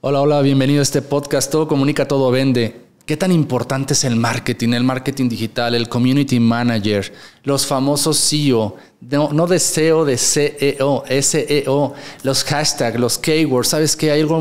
Hola, hola, bienvenido a este podcast. Todo comunica, todo vende. ¿Qué tan importante es el marketing, el marketing digital, el community manager, los famosos CEO? No, deseo de CEO, de CEO, SEO, los hashtags, los keywords. ¿Sabes qué? Hay algo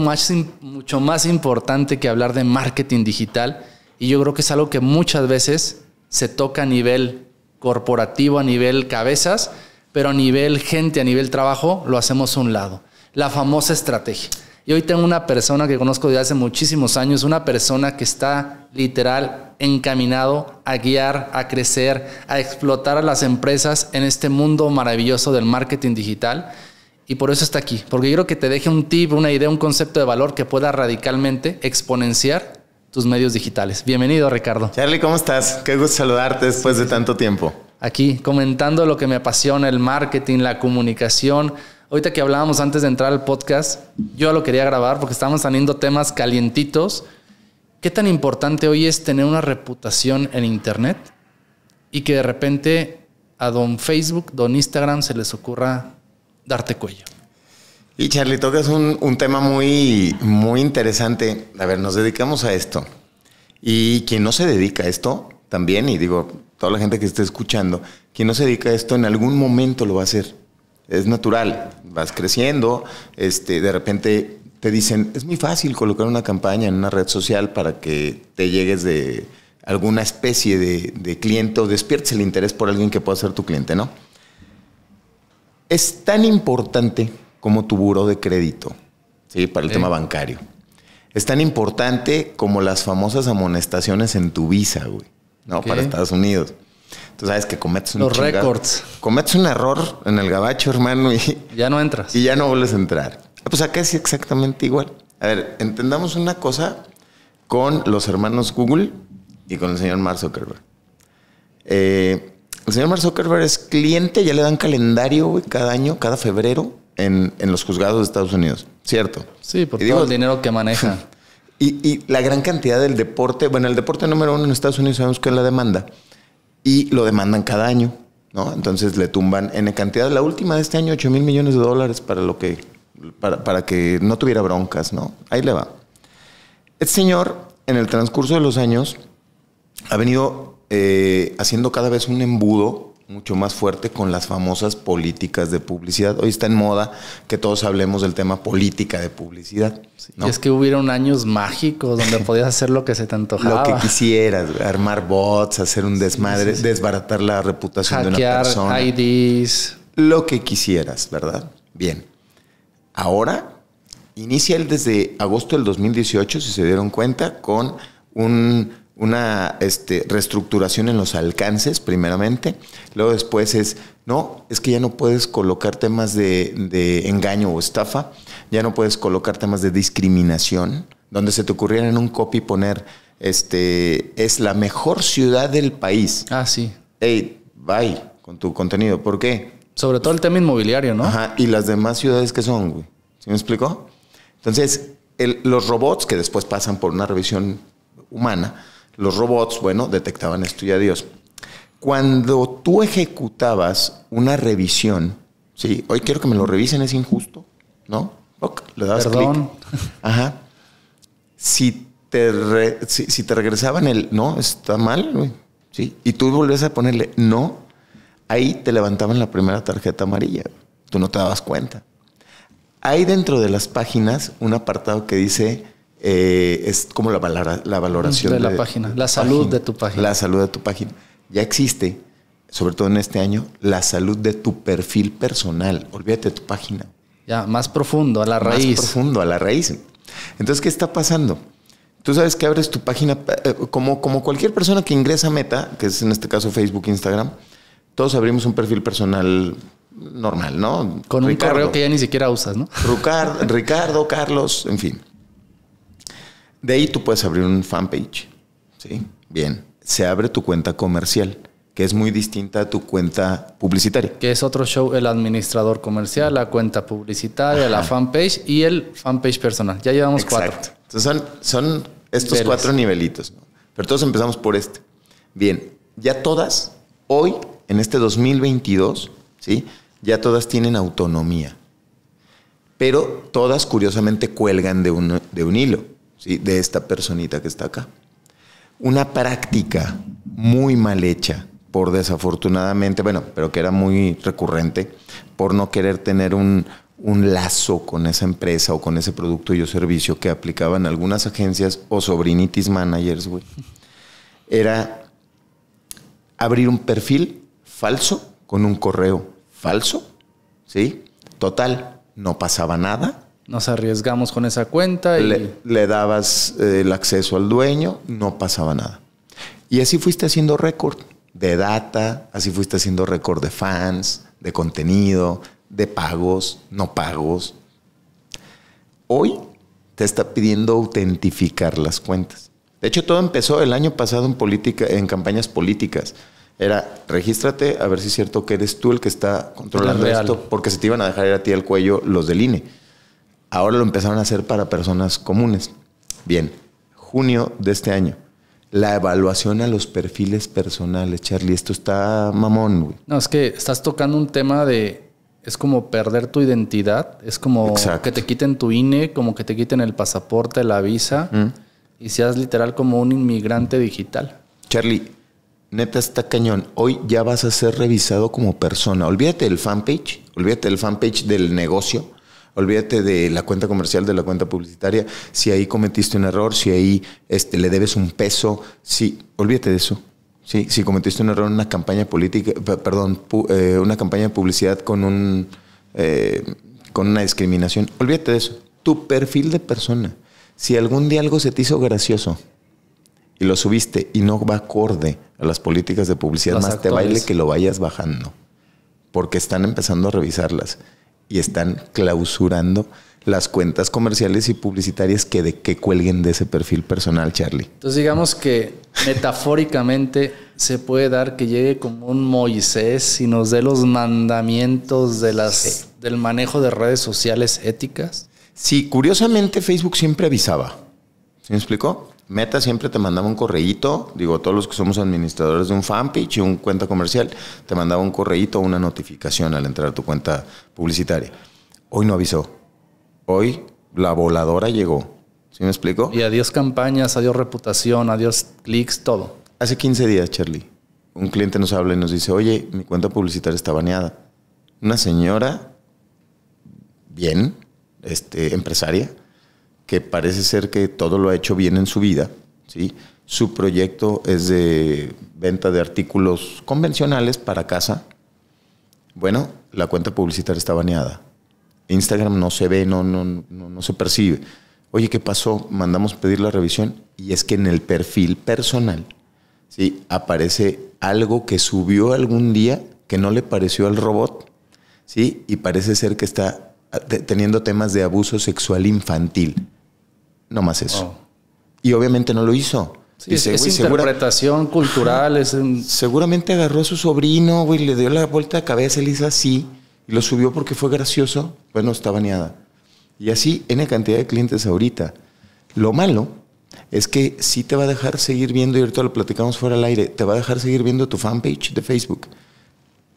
mucho más importante que hablar de marketing digital. Y yo creo que es algo que muchas veces se toca a nivel corporativo, a nivel cabezas, pero a nivel gente, a nivel trabajo, lo hacemos a un lado. La famosa estrategia. Y hoy tengo una persona que conozco desde hace muchísimos años, una persona que está literal encaminado a guiar, a crecer, a explotar a las empresas en este mundo maravilloso del marketing digital. Y por eso está aquí, porque quiero que te deje un tip, una idea, un concepto de valor que pueda radicalmente exponenciar tus medios digitales. Bienvenido, Ricardo. Charlie, ¿cómo estás? Qué gusto saludarte después de tanto tiempo. Aquí, comentando lo que me apasiona, el marketing, la comunicación, Ahorita que hablábamos antes de entrar al podcast, yo lo quería grabar porque estábamos saliendo temas calientitos. ¿Qué tan importante hoy es tener una reputación en Internet y que de repente a don Facebook, don Instagram se les ocurra darte cuello? Y Charlie, tocas es un tema muy, muy interesante. A ver, nos dedicamos a esto. Y quien no se dedica a esto, también, y digo, toda la gente que esté escuchando, quien no se dedica a esto en algún momento lo va a hacer es natural, vas creciendo, este, de repente te dicen, es muy fácil colocar una campaña en una red social para que te llegues de alguna especie de, cliente o despiertes el interés por alguien que pueda ser tu cliente, ¿no? Es tan importante como tu buro de crédito, ¿sí? Para el tema bancario. Es tan importante como las famosas amonestaciones en tu visa, güey, ¿no? Para Estados Unidos. Tú sabes que cometes un Los récords. Cometes un error en el gabacho, hermano, y... Ya no entras. Y ya no vuelves a entrar. Pues acá es exactamente igual. A ver, entendamos una cosa con los hermanos Google y con el señor Mark Zuckerberg. Eh, el señor Mark Zuckerberg es cliente, ya le dan calendario cada año, cada febrero, en, en, los juzgados de Estados Unidos, ¿cierto? Sí, por todo digo, el dinero que maneja. Y, y, la gran cantidad del deporte, bueno, el deporte número uno en Estados Unidos sabemos que es la demanda y lo demandan cada año. ¿no? Entonces le tumban en cantidad, la última de este año, 8 mil millones de dólares para, lo que, para, que no tuviera broncas. ¿no? Ahí le va. Este señor, en el transcurso de los años, ha venido eh, haciendo cada vez un embudo mucho más fuerte con las famosas políticas de publicidad. Hoy está en moda que todos hablemos del tema política de publicidad. Y es que hubieron años mágicos donde podías hacer lo que se te antojaba. Lo que quisieras, armar bots, hacer un desmadre, desbaratar la reputación de una persona. IDs. Lo que quisieras, ¿verdad? Bien. Ahora inicia él desde agosto del 2018, si se dieron cuenta, con un una este, reestructuración en los alcances, primeramente. Luego después es, no, es que ya no puedes colocar temas de, engaño o estafa, ya no puedes colocar temas de discriminación, donde se te ocurriera en un copy poner, este, es la mejor ciudad del país. Ah, sí. Hey, bye con tu contenido. ¿Por qué? Sobre todo el tema inmobiliario, ¿no? Ajá, y las demás ciudades que son, güey. ¿Sí me explicó? Entonces, los robots que después pasan por una revisión humana, los robots, bueno, detectaban esto y adiós. Cuando tú ejecutabas una revisión, sí, hoy quiero que me lo revisen, es injusto, ¿no? le dabas Perdón. Ajá. Si te, te regresaban el no, está mal, Sí. Y tú volvías a ponerle no, ahí te levantaban la primera tarjeta amarilla. Tú no te dabas cuenta. Hay dentro de las páginas un apartado que dice eh, es como la, la valoración de la página, la salud de tu página. La salud de tu página. Ya existe, sobre todo en este año, la salud de tu perfil personal. Olvídate de tu página. Ya, más profundo, a la raíz. Más profundo, a la raíz. Entonces, ¿qué está pasando? Tú sabes que abres tu página, eh, como, como cualquier persona que ingresa a Meta, que es en este caso Facebook, Instagram, todos abrimos un perfil personal normal, ¿no? Con un correo que ya ni siquiera usas, ¿no? Ricardo Carlos, en fin. De ahí tú puedes abrir un fanpage. ¿Sí? Bien. Se abre tu cuenta comercial, que es muy distinta a tu cuenta publicitaria. Que es otro show, el administrador comercial, la cuenta publicitaria, la fanpage y el fanpage personal. Ya llevamos cuatro. son, estos cuatro nivelitos. Pero todos empezamos por este. Bien, ya todas, hoy, en este 2022, ¿sí? ya todas tienen autonomía. Pero todas, curiosamente, cuelgan de un hilo de esta personita que está acá. Una práctica muy mal hecha, por desafortunadamente, bueno, pero que era muy recurrente, por no querer tener un, lazo con esa empresa o con ese producto y servicio que aplicaban algunas agencias o sobrinitis managers, güey, era abrir un perfil falso con un correo falso, ¿sí? Total, no pasaba nada, nos arriesgamos con esa cuenta. Y... Le, dabas eh, el acceso al dueño, no pasaba nada. Y así fuiste haciendo récord de data, así fuiste haciendo récord de fans, de contenido, de pagos, no pagos. Hoy te está pidiendo autentificar las cuentas. De hecho, todo empezó el año pasado en, política, en campañas políticas. Era, regístrate a ver si es cierto que eres tú el que está controlando esto, porque se te iban a dejar ir a ti al cuello los del INE. Ahora lo empezaron a hacer para personas comunes. Bien, junio de este año. La evaluación a los perfiles personales, Charlie. Esto está mamón, güey. No, es que estás tocando un tema de. Es como perder tu identidad. Es como que te quiten tu INE, como que te quiten el pasaporte, la visa. Mm. Y seas literal como un inmigrante digital. Charlie, neta está cañón. Hoy ya vas a ser revisado como persona. Olvídate del fanpage, olvídate del fanpage del negocio Olvídate de la cuenta comercial, de la cuenta publicitaria. Si ahí cometiste un error, si ahí este, le debes un peso, sí, olvídate de eso. si cometiste un error en una campaña política, perdón, eh, una campaña de publicidad con un eh, con una discriminación, olvídate de eso. Tu perfil de persona. Si algún día algo se te hizo gracioso y lo subiste y no va acorde a las políticas de publicidad, más te baile que lo vayas bajando, porque están empezando a revisarlas y están clausurando las cuentas comerciales y publicitarias que, de, que cuelguen de ese perfil personal, Charlie. Entonces digamos que metafóricamente se puede dar que llegue como un Moisés y nos dé los mandamientos del manejo de redes sociales éticas. Sí, curiosamente Facebook siempre avisaba. ¿Se me explicó? Meta siempre te mandaba un correíto, digo, todos los que somos administradores de un fanpage y un cuenta comercial, te mandaba un correíto o una notificación al entrar a tu cuenta publicitaria. Hoy no avisó. Hoy la voladora llegó. ¿Sí me explico? Y adiós campañas, adiós reputación, adiós clics, todo. Hace 15 días, Charlie, un cliente nos habla y nos dice, oye, mi cuenta publicitaria está baneada. Una señora, bien, este, empresaria, que parece ser que todo lo ha hecho bien en su vida, ¿sí? Su proyecto es de venta de artículos convencionales para casa. Bueno, la cuenta publicitaria está baneada. Instagram no se ve, no, no, no, se percibe. Oye, ¿qué pasó? Mandamos pedir la revisión y es que en el perfil personal ¿sí? aparece algo que subió algún día que no le pareció al robot ¿sí? y parece ser que está ah, teniendo temas de abuso sexual infantil. No más eso. Oh. Y obviamente no lo hizo. es, interpretación cultural. Seguramente agarró a su sobrino, güey, le dio la vuelta de cabeza, le hizo así, y lo subió porque fue gracioso, pues no ni nada Y así, en la cantidad de clientes ahorita. Lo malo es que sí te va a dejar seguir viendo, y ahorita lo platicamos fuera al aire, te va a dejar seguir viendo tu fanpage de Facebook.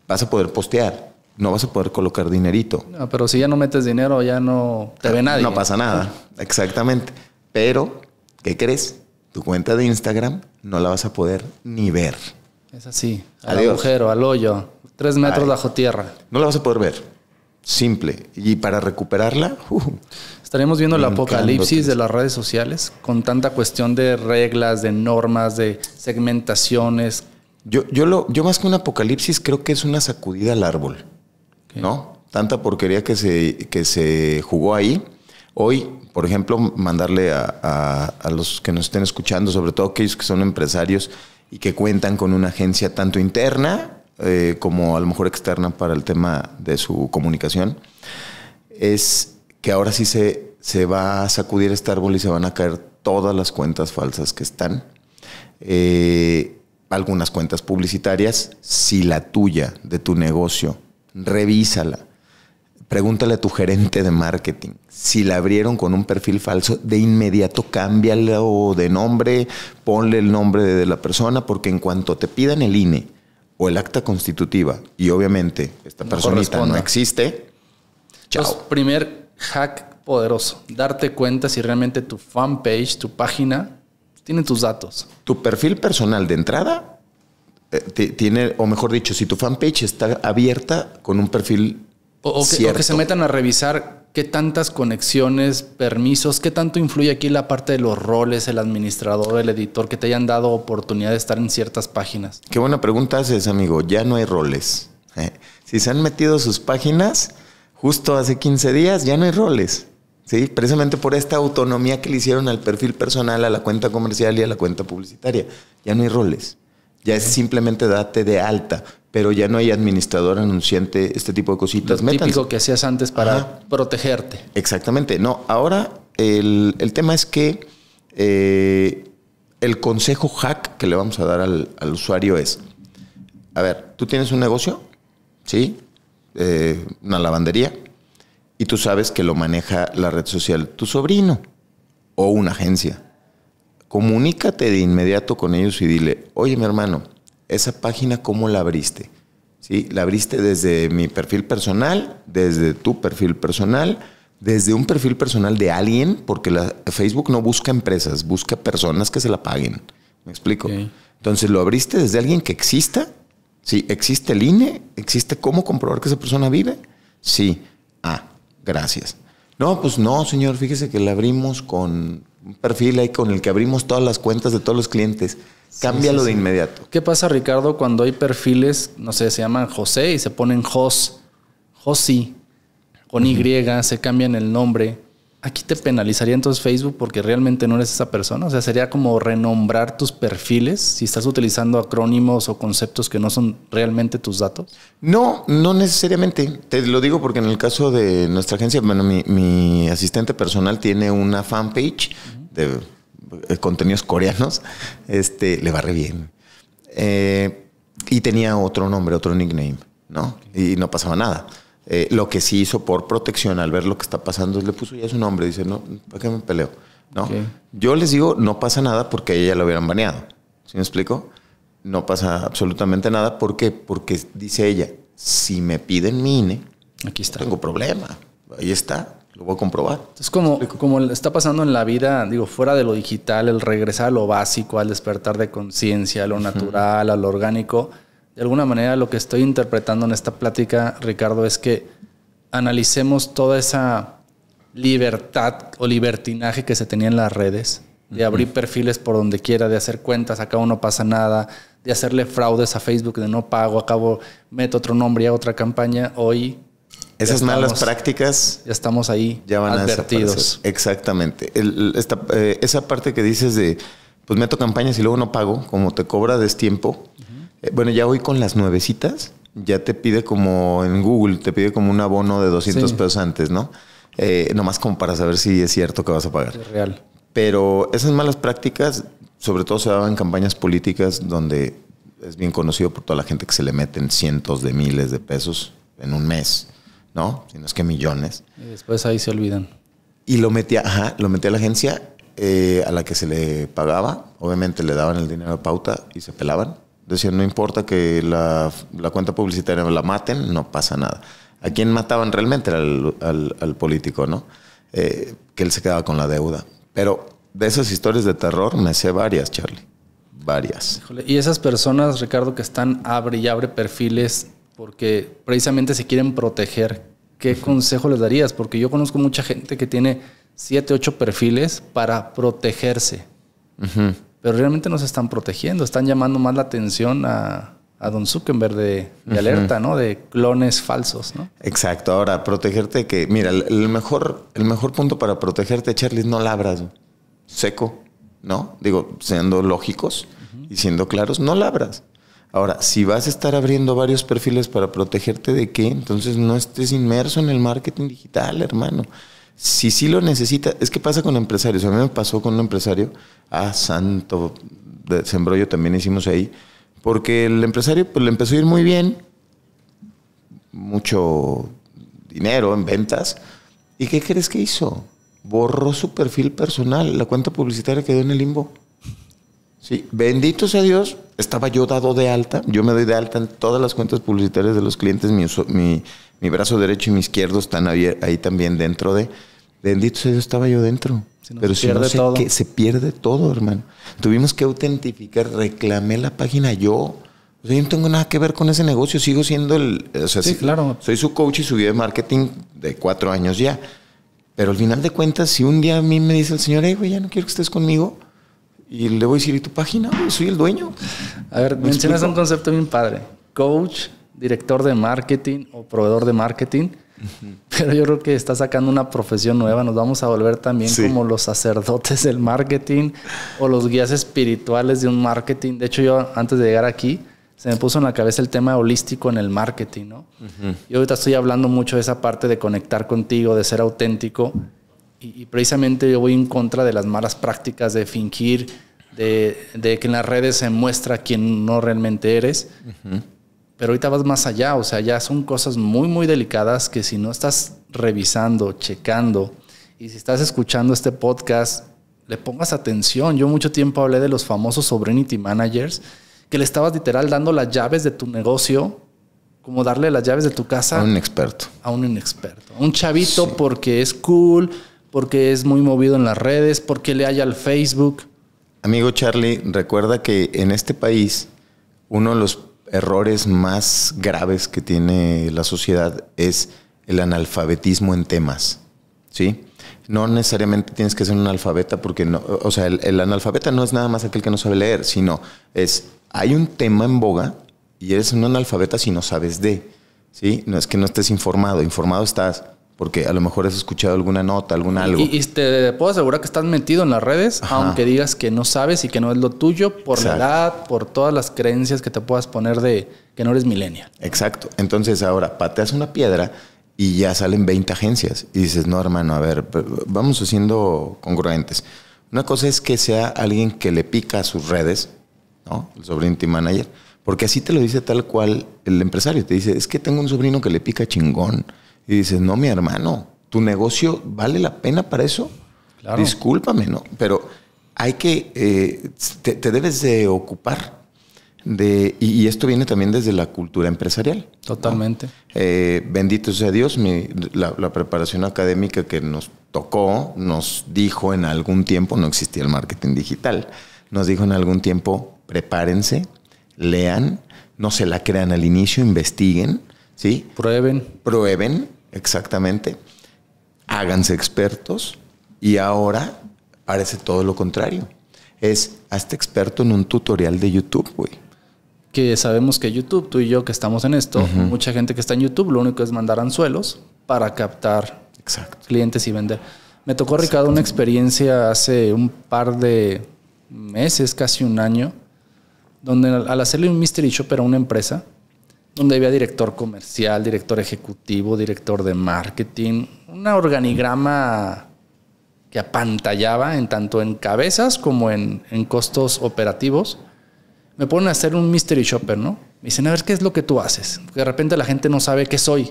Vas a poder postear, no vas a poder colocar dinerito. No, pero si ya no metes dinero, ya no te ve nadie. No pasa nada, exactamente. Pero, ¿qué crees? Tu cuenta de Instagram no la vas a poder ni ver. Es así, al agujero, al hoyo, tres metros bajo tierra. No la vas a poder ver, simple. Y para recuperarla... Uh, Estaremos viendo el apocalipsis de las redes sociales con tanta cuestión de reglas, de normas, de segmentaciones. Yo, yo, lo, yo más que un apocalipsis creo que es una sacudida al árbol. ¿no? Tanta porquería que se, jugó ahí. Hoy, por ejemplo, mandarle a, los que nos estén escuchando, sobre todo aquellos que son empresarios y que cuentan con una agencia tanto interna eh, como a lo mejor externa para el tema de su comunicación, es que ahora sí se, va a sacudir este árbol y se van a caer todas las cuentas falsas que están. Eh, algunas cuentas publicitarias, si la tuya, de tu negocio, revísala. Pregúntale a tu gerente de marketing. Si la abrieron con un perfil falso, de inmediato cámbialo de nombre, ponle el nombre de la persona, porque en cuanto te pidan el INE o el acta constitutiva, y obviamente esta personita no existe, pues, chao. primer hack poderoso, darte cuenta si realmente tu fanpage, tu página, tiene tus datos. Tu perfil personal de entrada eh, tiene, o mejor dicho, si tu fanpage está abierta con un perfil. O, que, se metan a revisar qué tantas conexiones, permisos, qué tanto influye aquí la parte de los roles, el administrador, el editor, que te hayan dado oportunidad de estar en ciertas páginas. Qué buena pregunta haces, amigo. Ya no hay roles. ¿eh? Si se han metido sus páginas, justo hace 15 días, ya no hay roles. ¿sí? Precisamente por esta autonomía que le hicieron al perfil personal, a la cuenta comercial y a la cuenta publicitaria. Ya no hay roles. Ya es simplemente date de alta, pero ya no hay administrador anunciante, este tipo de cositas. Lo típico que hacías antes para protegerte. Exactamente. No, ahora el, tema es que eh, el consejo hack que le vamos a dar al, usuario es, a ver, tú tienes un negocio, ¿sí? Eh, una lavandería, y tú sabes que lo maneja la red social tu sobrino o una agencia comunícate de inmediato con ellos y dile, oye mi hermano, esa página cómo la abriste. ¿Sí? La abriste desde mi perfil personal, desde tu perfil personal, desde un perfil personal de alguien, porque la, Facebook no busca empresas, busca personas que se la paguen. ¿Me explico? Entonces lo abriste desde alguien que exista. Sí, existe el INE, existe cómo comprobar que esa persona vive. Sí, ah, gracias. No, pues no, señor, fíjese que la abrimos con un perfil ahí con el que abrimos todas las cuentas de todos los clientes. Cámbialo de inmediato. ¿Qué pasa, Ricardo, cuando hay perfiles, no sé, se llaman José y se ponen Jos, Josi, con Y, se cambian el nombre? aquí te penalizaría entonces Facebook porque realmente no eres esa persona. O sea, sería como renombrar tus perfiles si estás utilizando acrónimos o conceptos que no son realmente tus datos. No, no necesariamente. Te lo digo porque en el caso de nuestra agencia, bueno, mi, asistente personal tiene una fanpage de, eh, contenidos coreanos. Este, le va re bien. Eh, y tenía otro nombre, otro nickname, ¿no? Y no pasaba nada. Eh, lo que sí hizo por protección al ver lo que está pasando le puso ya su nombre. Dice, no, ¿para qué me peleo? No. Yo les digo, no pasa nada porque ella lo hubieran baneado. ¿Sí me explico? No pasa absolutamente nada. ¿Por Porque dice ella, si me piden mi INE, Aquí está. tengo problema. Ahí está. Lo voy a comprobar. Es como, como está pasando en la vida, digo, fuera de lo digital, el regresar a lo básico, al despertar de conciencia, a lo natural, a lo orgánico de alguna manera lo que estoy interpretando en esta plática, Ricardo, es que analicemos toda esa libertad o libertinaje que se tenía en las redes, de abrir perfiles por donde quiera, de hacer cuentas, acá no pasa nada, de hacerle fraudes a Facebook de no pago, acabo, meto otro nombre y hago otra campaña, hoy... Esas malas prácticas... Ya estamos ahí ya van advertidos. A Exactamente. Eh, esa parte que dices de, pues meto campañas y luego no pago, como te cobra destiempo, tiempo eh, bueno, ya hoy con las nuevecitas, ya te pide como en Google, te pide como un abono de 200 pesos antes, ¿no? Eh, nomás como para saber si es cierto que vas a pagar. Es real. Pero esas malas prácticas, sobre todo se daban en campañas políticas donde es bien conocido por toda la gente que se le meten cientos de miles de pesos en un mes, ¿no? Si no es que millones. Y después ahí se olvidan. Y lo metía, ajá, lo metía a la agencia eh, a la que se le pagaba. Obviamente le daban el dinero de pauta y se pelaban. Decían, no importa que la, cuenta publicitaria la maten, no pasa nada. ¿A quién mataban realmente? Al, político, ¿no? Eh, que él se quedaba con la deuda. Pero de esas historias de terror me sé varias, Charlie. Varias. Y esas personas, Ricardo, que están abre y abre perfiles porque precisamente se quieren proteger, ¿qué consejo les darías? Porque yo conozco mucha gente que tiene siete, ocho perfiles para protegerse pero realmente nos están protegiendo, están llamando más la atención a, a Don en de, de alerta, ¿no? De clones falsos, ¿no? Exacto. Ahora, protegerte que, mira, el, mejor, el mejor punto para protegerte, Charlie, no labras seco, ¿no? Digo, siendo lógicos y siendo claros, no labras. Ahora, si vas a estar abriendo varios perfiles para protegerte de qué, entonces no estés inmerso en el marketing digital, hermano si sí lo necesita, es que pasa con empresarios. A mí me pasó con un empresario, ah, santo, de también hicimos ahí, porque el empresario pues, le empezó a ir muy bien, mucho dinero en ventas. ¿Y qué crees que hizo? Borró su perfil personal, la cuenta publicitaria quedó en el limbo. Sí, bendito sea Dios, estaba yo dado de alta, yo me doy de alta en todas las cuentas publicitarias de los clientes, mi, brazo derecho y mi izquierdo están ahí también dentro de... Bendito sea estaba yo dentro. pero se si pierde no se pierde todo, hermano. Tuvimos que autentificar, reclamé la página yo. yo no tengo nada que ver con ese negocio, sigo siendo el... sí, claro. Soy su coach y su de marketing de cuatro años ya. Pero al final de cuentas, si un día a mí me dice el señor, hey, güey, ya no quiero que estés conmigo, y le voy a decir, ¿y tu página? Soy el dueño. A ver, mencionas un concepto bien padre. Coach, director de marketing o proveedor de marketing. Pero yo creo que está sacando una profesión nueva. Nos vamos a volver también como los sacerdotes del marketing o los guías espirituales de un marketing. De hecho, yo antes de llegar aquí, se me puso en la cabeza el tema holístico en el marketing, ¿no? Yo ahorita estoy hablando mucho de esa parte de conectar contigo, de ser auténtico. Y, precisamente yo voy en contra de las malas prácticas de fingir, de, que en las redes se muestra quién no realmente eres. Pero ahorita vas más allá, o sea, ya son cosas muy, muy delicadas que si no estás revisando, checando, y si estás escuchando este podcast, le pongas atención. Yo mucho tiempo hablé de los famosos Sobrinity Managers, que le estabas literal dando las llaves de tu negocio, como darle las llaves de tu casa. A un experto. A un inexperto. un chavito porque es cool, porque es muy movido en las redes, porque le haya al Facebook. Amigo Charlie, recuerda que en este país uno de los errores más graves que tiene la sociedad es el analfabetismo en temas, ¿sí? No necesariamente tienes que ser un analfabeta porque no, o sea, el, analfabeta no es nada más aquel que no sabe leer, sino es, hay un tema en boga y eres un analfabeta si no sabes de, ¿sí? No es que no estés informado, informado estás, porque a lo mejor has escuchado alguna nota, algún algo. Y, te puedo asegurar que estás metido en las redes, aunque digas que no sabes y que no es lo tuyo, por la edad, por todas las creencias que te puedas poner de que no eres millennial. Exacto. Entonces ahora pateas una piedra y ya salen 20 agencias y dices, no hermano, a ver, vamos haciendo congruentes. Una cosa es que sea alguien que le pica a sus redes, ¿no? El sobrino manager, porque así te lo dice tal cual el empresario, te dice, es que tengo un sobrino que le pica chingón y dices, no, mi hermano, tu negocio vale la pena para eso. Discúlpame, ¿no? Pero hay que, eh, te, debes de ocupar de, y, esto viene también desde la cultura empresarial. Totalmente. Eh, bendito sea Dios, la, la, preparación académica que nos tocó, nos dijo en algún tiempo, no existía el marketing digital, nos dijo en algún tiempo, prepárense, lean, no se la crean al inicio, investiguen, ¿sí? Prueben. Prueben, Exactamente. Háganse expertos y ahora parece todo lo contrario. Es hazte experto en un tutorial de YouTube, güey. Que sabemos que YouTube, tú y yo que estamos en esto, mucha gente que está en YouTube, lo único es mandar anzuelos para captar Exacto. clientes y vender. Me tocó, Ricardo, una experiencia hace un par de meses, casi un año, donde al hacerle un mystery shop a una empresa, donde había director comercial, director ejecutivo, director de marketing, un organigrama que apantallaba en tanto en cabezas como en, costos operativos. Me ponen a hacer un mystery shopper, ¿no? Me dicen, a ver, ¿qué es lo que tú haces? Porque de repente la gente no sabe qué soy.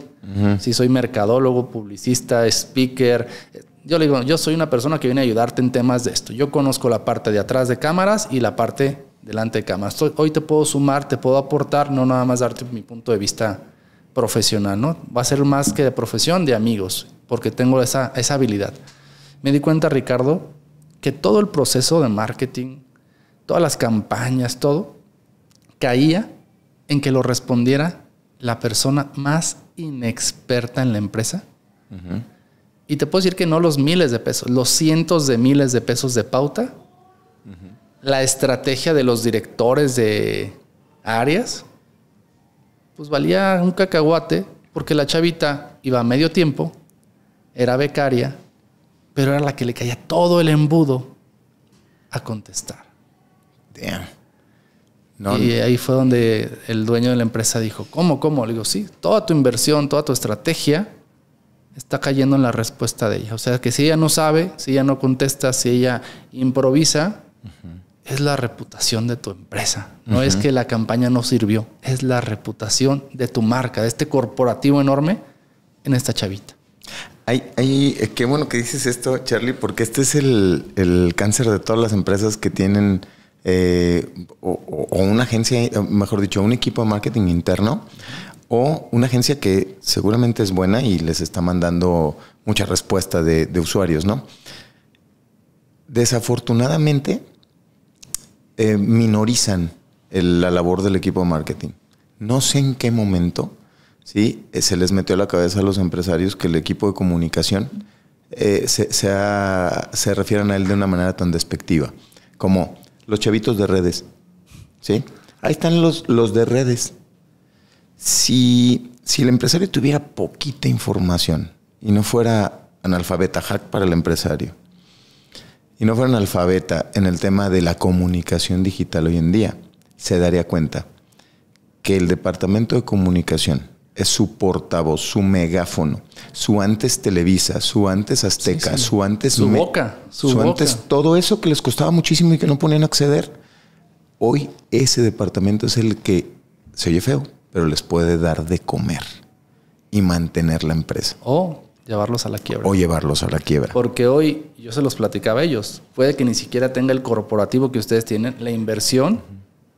Si soy mercadólogo, publicista, speaker. Yo le digo, yo soy una persona que viene a ayudarte en temas de esto. Yo conozco la parte de atrás de cámaras y la parte delante de cámaras. Hoy te puedo sumar, te puedo aportar, no nada más darte mi punto de vista profesional, ¿no? Va a ser más que de profesión, de amigos, porque tengo esa, esa habilidad. Me di cuenta, Ricardo, que todo el proceso de marketing, todas las campañas, todo, caía en que lo respondiera la persona más inexperta en la empresa. Y te puedo decir que no los miles de pesos, los cientos de miles de pesos de pauta la estrategia de los directores de áreas, pues valía un cacahuate, porque la chavita iba a medio tiempo, era becaria, pero era la que le caía todo el embudo a contestar. Damn. y ahí fue donde el dueño de la empresa dijo, ¿cómo, cómo? Le digo, sí, toda tu inversión, toda tu estrategia está cayendo en la respuesta de ella. O sea, que si ella no sabe, si ella no contesta, si ella improvisa, es la reputación de tu empresa. No es que la campaña no sirvió, es la reputación de tu marca, de este corporativo enorme en esta chavita. Ay, ay, eh, qué bueno que dices esto, Charlie, porque este es el, cáncer de todas las empresas que tienen eh, o, una agencia, eh, mejor dicho, un equipo de marketing interno o una agencia que seguramente es buena y les está mandando mucha respuesta de, de usuarios, ¿no? Desafortunadamente, eh, minorizan la labor del equipo de marketing. No sé en qué momento ¿sí? Eh, se les metió a la cabeza a los empresarios que el equipo de comunicación eh, se, se, refieran a él de una manera tan despectiva, como los chavitos de redes. ¿sí? Ahí están los, los de redes. Si, si el empresario tuviera poquita información y no fuera analfabeta hack para el empresario, y no fuera analfabeta en el tema de la comunicación digital hoy en día, se daría cuenta que el Departamento de Comunicación es su portavoz, su megáfono, su antes Televisa, su antes Azteca, su antes... Su boca, su, antes todo eso que les costaba muchísimo y que no podían acceder. Hoy ese departamento es el que, se oye feo, pero les puede dar de comer y mantener la empresa. Oh, llevarlos a la quiebra. O llevarlos a la quiebra. Porque hoy, yo se los platicaba a ellos, puede que ni siquiera tenga el corporativo que ustedes tienen, la inversión,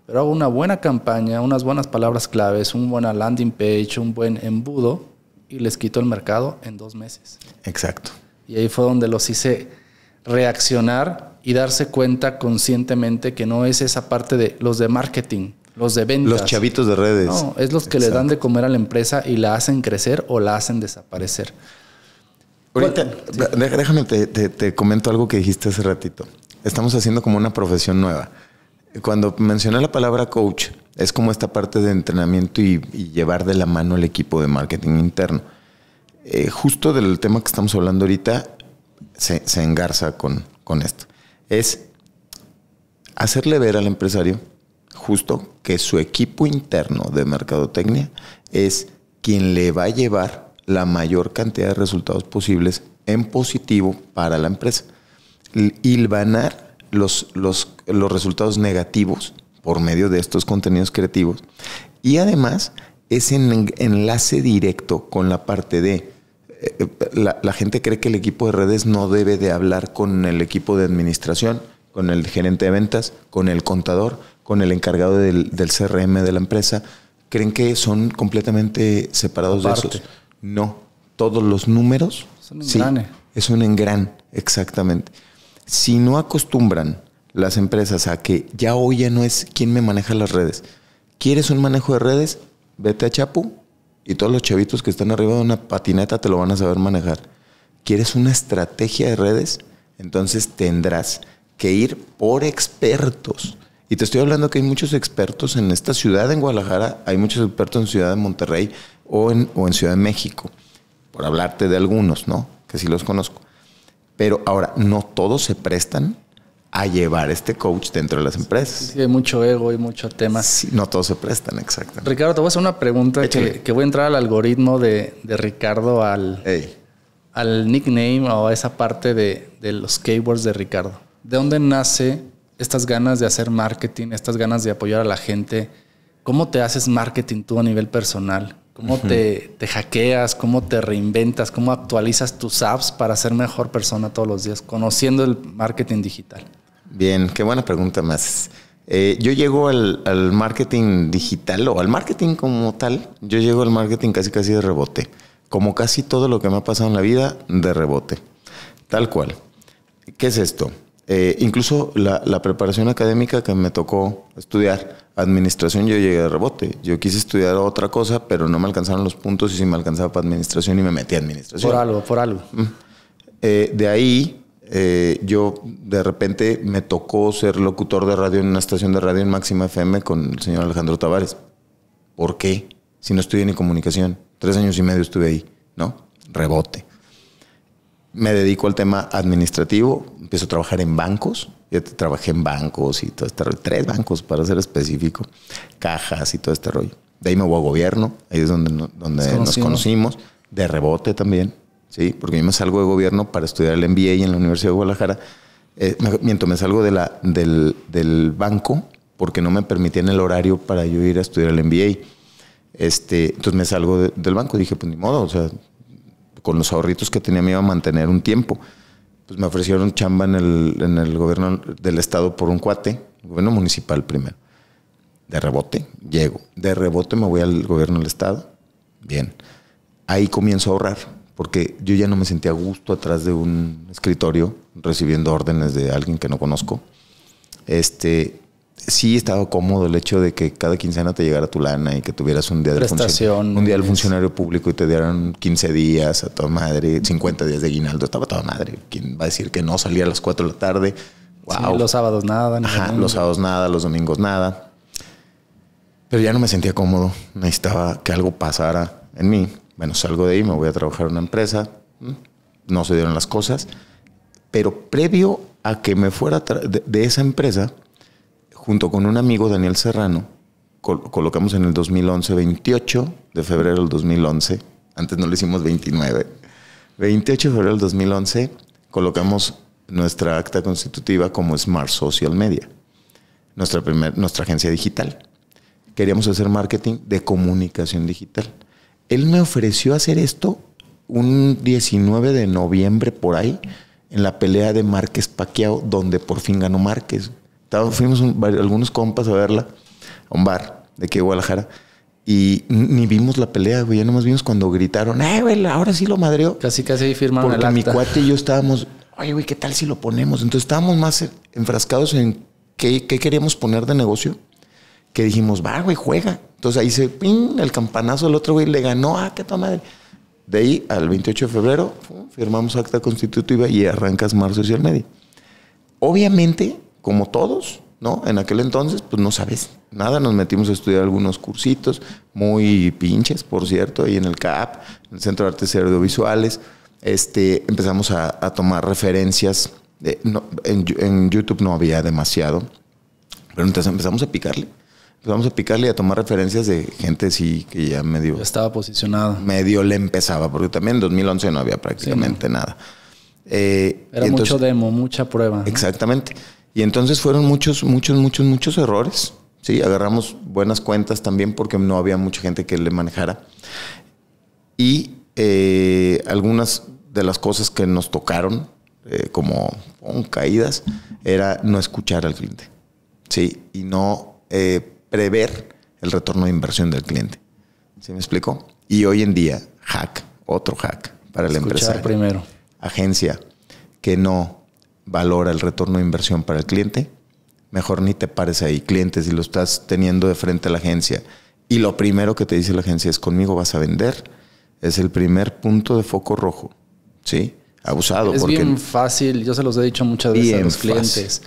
pero hago una buena campaña, unas buenas palabras claves, un buena landing page, un buen embudo y les quito el mercado en dos meses. Exacto. Y ahí fue donde los hice reaccionar y darse cuenta conscientemente que no es esa parte de los de marketing, los de ventas. Los chavitos de redes. No, es los que le dan de comer a la empresa y la hacen crecer o la hacen desaparecer déjame, te, comento algo que dijiste hace ratito. Estamos haciendo como una profesión nueva. Cuando mencioné la palabra coach, es como esta parte de entrenamiento y, llevar de la mano el equipo de marketing interno. Eh, justo del tema que estamos hablando ahorita, se, engarza con, con esto. Es hacerle ver al empresario justo que su equipo interno de mercadotecnia es quien le va a llevar la mayor cantidad de resultados posibles en positivo para la empresa. Hilvanar los, los, resultados negativos por medio de estos contenidos creativos y además es enlace directo con la parte de eh, la, gente cree que el equipo de redes no debe de hablar con el equipo de administración, con el gerente de ventas, con el contador, con el encargado del, CRM de la empresa. Creen que son completamente separados de eso. No, todos los números. son un es un exactamente. Si no acostumbran las empresas a que ya hoy ya no es quién me maneja las redes. ¿Quieres un manejo de redes? Vete a Chapu y todos los chavitos que están arriba de una patineta te lo van a saber manejar. ¿Quieres una estrategia de redes? Entonces tendrás que ir por expertos. Y te estoy hablando que hay muchos expertos en esta ciudad, en Guadalajara, hay muchos expertos en Ciudad de Monterrey, o en, o Ciudad de México, por hablarte de algunos, ¿no? Que sí los conozco. Pero ahora, no todos se prestan a llevar este coach dentro de las empresas. Sí, hay mucho ego y mucho tema. Sí, no todos se prestan, exactamente. Ricardo, te voy a hacer una pregunta que, voy a entrar al algoritmo de, Ricardo, al, al nickname o a esa parte de, de, los keywords de Ricardo. ¿De dónde nace estas ganas de hacer marketing, estas ganas de apoyar a la gente? ¿Cómo te haces marketing tú a nivel personal? cómo te, hackeas, cómo te reinventas, cómo actualizas tus apps para ser mejor persona todos los días, conociendo el marketing digital. Bien, qué buena pregunta más. Eh, yo llego al, marketing digital o al marketing como tal, yo llego al marketing casi casi de rebote, como casi todo lo que me ha pasado en la vida de rebote, tal cual. ¿Qué es esto? Eh, incluso la preparación académica que me tocó estudiar, administración yo llegué de rebote. Yo quise estudiar otra cosa, pero no me alcanzaron los puntos y si me alcanzaba para administración y me metí a administración. Por algo, por algo. Eh, de ahí eh, yo de repente me tocó ser locutor de radio en una estación de radio en Máxima FM con el señor Alejandro Tavares. ¿Por qué? Si no estudié ni comunicación. Tres años y medio estuve ahí, ¿no? Rebote. Me dedico al tema administrativo, empiezo a trabajar en bancos, yo trabajé en bancos y todo este rollo, tres bancos para ser específico, cajas y todo este rollo. De ahí me voy a gobierno, ahí es donde, donde nos conocimos, de rebote también, ¿sí? Porque yo me salgo de gobierno para estudiar el MBA en la Universidad de Guadalajara. Eh, me, salgo de la, del, banco porque no me permitían el horario para yo ir a estudiar el MBA. Este, entonces me salgo del banco y dije, pues ni modo, o sea, con los ahorritos que tenía me iba a mantener un tiempo pues me ofrecieron chamba en el, gobierno del estado por un cuate, gobierno municipal primero. De rebote, llego. De rebote me voy al gobierno del estado. Bien. Ahí comienzo a ahorrar, porque yo ya no me sentía a gusto atrás de un escritorio recibiendo órdenes de alguien que no conozco. Este, sí estaba cómodo el hecho de que cada quincena te llegara tu lana y que tuvieras un día de funcionario, un día del funcionario público y te dieran 15 días a toda madre, 50 días de guinaldo, estaba toda madre. ¿Quién va a decir que no salía a las 4 de la tarde? los sábados nada. Ajá, los sábados nada, los domingos nada. Pero ya no me sentía cómodo. Necesitaba que algo pasara en mí. Bueno, salgo de ahí, me voy a trabajar en una empresa. Mm, no se dieron las cosas. Pero previo a que me fuera de esa empresa, junto con un amigo, Daniel Serrano, colocamos en el 2011, 28 de febrero del 2011, antes no lo hicimos 29, 28 de febrero del 2011 colocamos nuestra acta constitutiva como Smart Social Media, nuestra, nuestra agencia digital. Queríamos hacer marketing de comunicación digital. Él me ofreció hacer esto un 19 de noviembre por ahí, en la pelea de Márquez Paquiao, donde por fin ganó Márquez fuimos algunos compas a verla, a un bar de aquí Guadalajara. Y ni vimos la pelea, güey. Ya nomás vimos cuando gritaron, ¡eh, güey! Ahora sí lo madreó. Casi, casi firmaron Porque mi cuate y yo estábamos, ¡ay, güey, ¿qué tal si lo ponemos? Entonces estábamos más enfrascados en qué, qué queríamos poner de negocio que dijimos, va, güey, juega. Entonces ahí se, pin, el campanazo del otro güey le ganó, ah, qué toma! madre. De ahí al 28 de febrero firmamos acta constitutiva y arrancas marzo social media. Obviamente, como todos, ¿no? En aquel entonces, pues no sabes nada, nos metimos a estudiar algunos cursitos, muy pinches, por cierto, ahí en el CAP, en el Centro de Artes Audiovisuales, este, empezamos a, tomar referencias, de, eh, en, YouTube no había demasiado, pero entonces empezamos a picarle, empezamos a picarle y a tomar referencias de gente sí que ya medio... estaba posicionada. Medio le empezaba, porque también en 2011 no había prácticamente nada. Eh, Era mucho demo, mucha prueba. Exactamente. Y entonces fueron muchos, muchos, muchos, muchos errores. Sí, agarramos buenas cuentas también porque no había mucha gente que le manejara. Y eh, algunas de las cosas que nos tocaron, eh, como caídas, era no escuchar al cliente. Sí, y no eh, prever el retorno de inversión del cliente. ¿Se me explicó? Y hoy en día, hack, otro hack para la empresa. Escuchar primero. Agencia, que no valora el retorno de inversión para el cliente, mejor ni te pares ahí. clientes si lo estás teniendo de frente a la agencia y lo primero que te dice la agencia es conmigo vas a vender, es el primer punto de foco rojo. ¿Sí? Abusado. Es porque bien fácil, yo se los he dicho muchas veces a los clientes.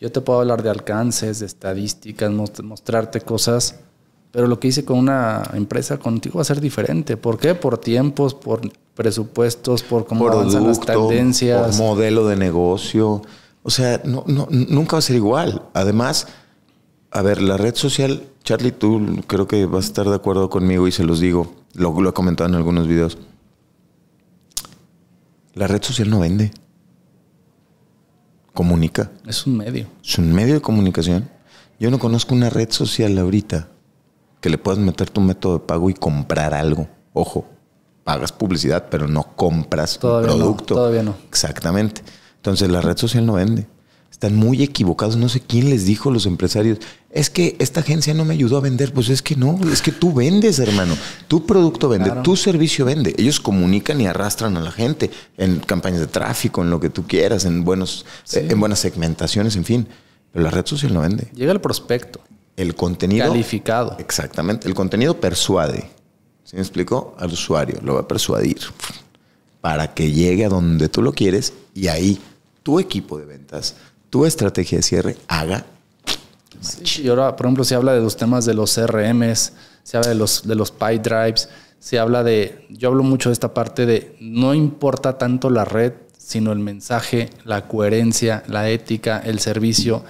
Yo te puedo hablar de alcances, de estadísticas, mostrarte cosas, pero lo que hice con una empresa contigo va a ser diferente. ¿Por qué? Por tiempos, por presupuestos, por cómo avanzan las tendencias. Por modelo de negocio. O sea, no, no, nunca va a ser igual. Además, a ver, la red social, Charlie, tú creo que vas a estar de acuerdo conmigo y se los digo. Lo, lo he comentado en algunos videos. La red social no vende. Comunica. Es un medio. Es un medio de comunicación. Yo no conozco una red social ahorita que le puedas meter tu método de pago y comprar algo. Ojo, hagas publicidad, pero no compras el producto. todavía no. Exactamente. Entonces la red social no vende. Están muy equivocados. No sé quién les dijo a los empresarios. Es que esta agencia no me ayudó a vender. Pues es que no, es que tú vendes, hermano. Tu producto vende, tu servicio vende. Ellos comunican y arrastran a la gente en campañas de tráfico, en lo que tú quieras, en buenos, en buenas segmentaciones, en fin. Pero la red social no vende. Llega el prospecto. El contenido. Calificado. Exactamente. El contenido persuade. Se me explico? Al usuario, lo va a persuadir para que llegue a donde tú lo quieres y ahí tu equipo de ventas, tu estrategia de cierre haga. y ahora, por ejemplo, se habla de los temas de los CRMs, se habla de los, de los pie drives, se habla de, yo hablo mucho de esta parte de no importa tanto la red, sino el mensaje, la coherencia, la ética, el servicio.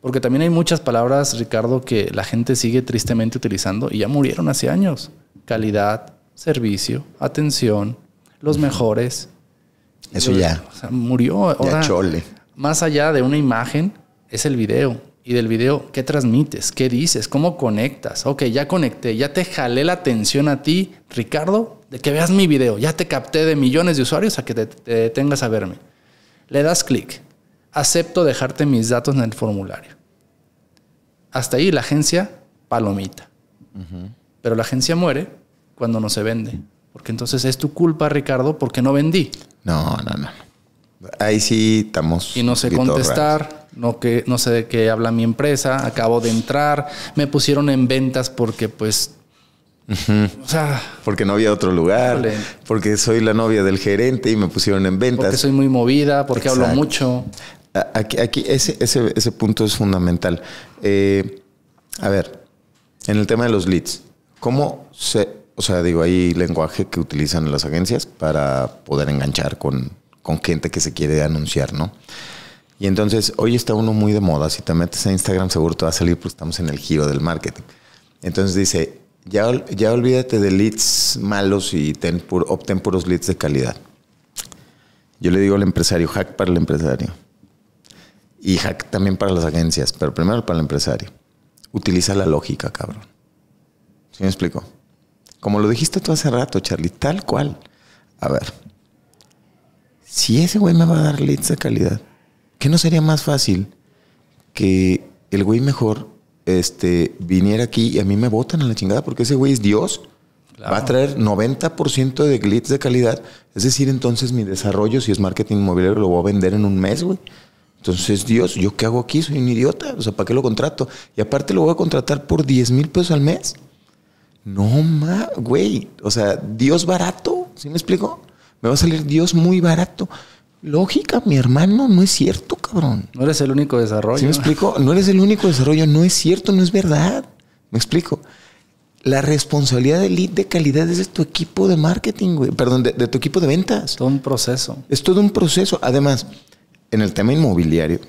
Porque también hay muchas palabras, Ricardo, que la gente sigue tristemente utilizando y ya murieron hace años calidad, servicio, atención, los mejores. Eso ya. murió. chole. Más allá de una imagen, es el video. Y del video, ¿qué transmites? ¿Qué dices? ¿Cómo conectas? Ok, ya conecté, ya te jalé la atención a ti, Ricardo, de que veas mi video. Ya te capté de millones de usuarios a que te, tengas detengas a verme. Le das clic. Acepto dejarte mis datos en el formulario. Hasta ahí la agencia palomita. Ajá. Pero la agencia muere cuando no se vende. Porque entonces es tu culpa, Ricardo, porque no vendí. No, no, no. Ahí sí estamos. Y no sé contestar, no, que, no sé de qué habla mi empresa, acabo de entrar, me pusieron en ventas porque pues... O sea, porque no había otro lugar, porque soy la novia del gerente y me pusieron en ventas. Porque soy muy movida, porque hablo mucho. Aquí, aquí ese, ese, ese punto es fundamental. Eh, a ver, en el tema de los leads, ¿Cómo se, o sea, digo, hay lenguaje que utilizan las agencias para poder enganchar con, gente que se quiere anunciar, ¿no? Y entonces, hoy está uno muy de moda. Si te metes a Instagram, seguro te va a salir porque estamos en el giro del marketing. Entonces dice, ya, ya olvídate de leads malos y ten por obtén puros leads de calidad. Yo le digo al empresario, hack para el empresario. Y hack también para las agencias, pero primero para el empresario. Utiliza la lógica, cabrón. ¿Sí me explico? Como lo dijiste tú hace rato, Charlie, tal cual. A ver, si ese güey me va a dar leads de calidad, ¿qué no sería más fácil que el güey mejor este, viniera aquí y a mí me votan a la chingada porque ese güey es Dios? Va a traer 90% de leads de calidad. Es decir, entonces mi desarrollo, si es marketing inmobiliario, lo voy a vender en un mes, güey. Entonces, Dios, ¿yo qué hago aquí? Soy un idiota. O sea, ¿para qué lo contrato? Y aparte lo voy a contratar por 10 mil pesos al mes no, ma, güey, o sea, Dios barato, ¿sí me explico? Me va a salir Dios muy barato. Lógica, mi hermano, no es cierto, cabrón. No eres el único desarrollo. ¿Sí me explico? No eres el único desarrollo, no es cierto, no es verdad. Me explico. La responsabilidad del lead de calidad es de tu equipo de marketing, güey. Perdón, de, tu equipo de ventas. Es Todo un proceso. Es todo un proceso. Además, en el tema inmobiliario,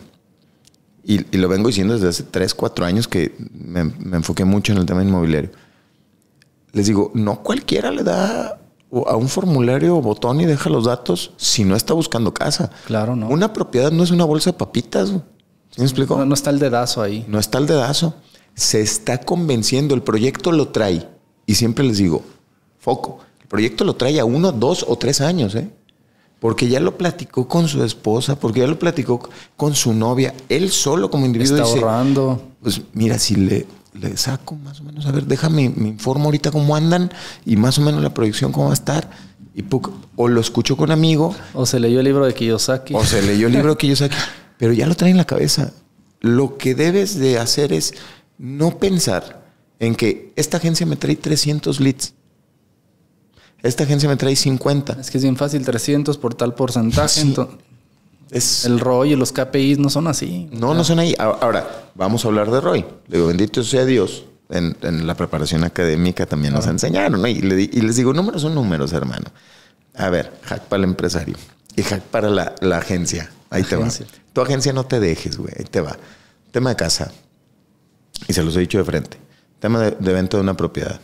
y, lo vengo diciendo desde hace 3, 4 años que me, enfoqué mucho en el tema inmobiliario les digo, no cualquiera le da a un formulario o botón y deja los datos si no está buscando casa. Claro, no. Una propiedad no es una bolsa de papitas. ¿Sí me explico? No, está el dedazo ahí. No está el dedazo. Se está convenciendo, el proyecto lo trae. Y siempre les digo, foco, el proyecto lo trae a uno, dos o tres años, ¿eh? Porque ya lo platicó con su esposa, porque ya lo platicó con su novia. Él solo como individuo está ahorrando. Pues mira, si le le saco más o menos, a ver, déjame, me informo ahorita cómo andan y más o menos la proyección cómo va a estar. Y o lo escucho con amigo. O se leyó el libro de Kiyosaki. O se leyó el libro de Kiyosaki. Pero ya lo trae en la cabeza. Lo que debes de hacer es no pensar en que esta agencia me trae 300 leads. Esta agencia me trae 50. Es que es bien fácil, 300 por tal porcentaje. El ROI y los KPIs no son así. No, no son ahí. Ahora, vamos a hablar de ROI. Le digo, bendito sea Dios. En, la preparación académica también nos enseñaron. Y, les digo, números son números, hermano. A ver, hack para el empresario y hack para la, agencia. Ahí te va. Tu agencia no te dejes, güey. Ahí te va. Tema de casa. Y se los he dicho de frente. Tema de, evento de una propiedad.